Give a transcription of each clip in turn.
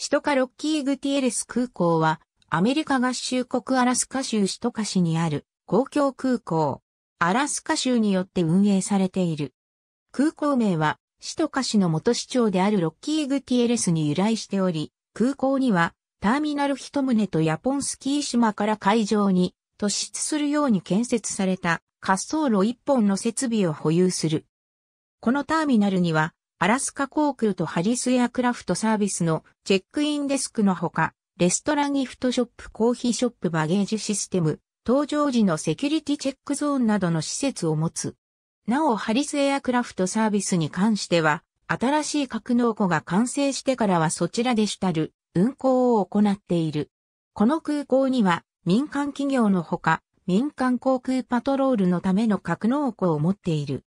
シトカロッキーグティエレス空港は、アメリカ合衆国アラスカ州シトカ市にある公共空港。アラスカ州によって運営されている。空港名は、シトカ市の元市長であるロッキーグティエレスに由来しており、空港には、ターミナル一棟とヤポンスキー島から海上に突出するように建設された滑走路一本の設備を保有する。このターミナルにはアラスカ航空とハリスエアクラフトサービスのチェックインデスクのほか、レストランギフトショップ、コーヒーショップ、バゲージシステム、搭乗時のセキュリティチェックゾーンなどの施設を持つ。なお、ハリスエアクラフトサービスに関しては、新しい格納庫が完成してからはそちらでしたる運航を行っている。この空港には民間企業のほか、民間航空パトロールのための格納庫を持っている。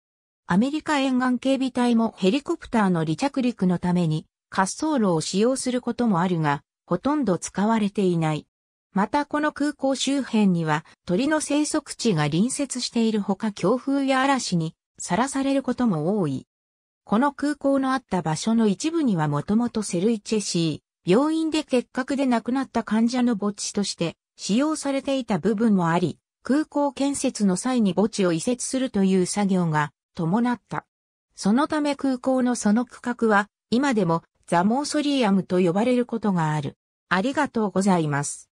アメリカ沿岸警備隊もヘリコプターの離着陸のために滑走路を使用することもあるが、ほとんど使われていない。またこの空港周辺には鳥の生息地が隣接しているほか強風や嵐にさらされることも多い。この空港のあった場所の一部にはもともとセルイチェシー、病院で結核で亡くなった患者の墓地として使用されていた部分もあり、空港建設の際に墓地を移設するという作業が伴った。そのため空港のその区画は、今でもザ・モーソリアムと呼ばれることがある。ありがとうございます。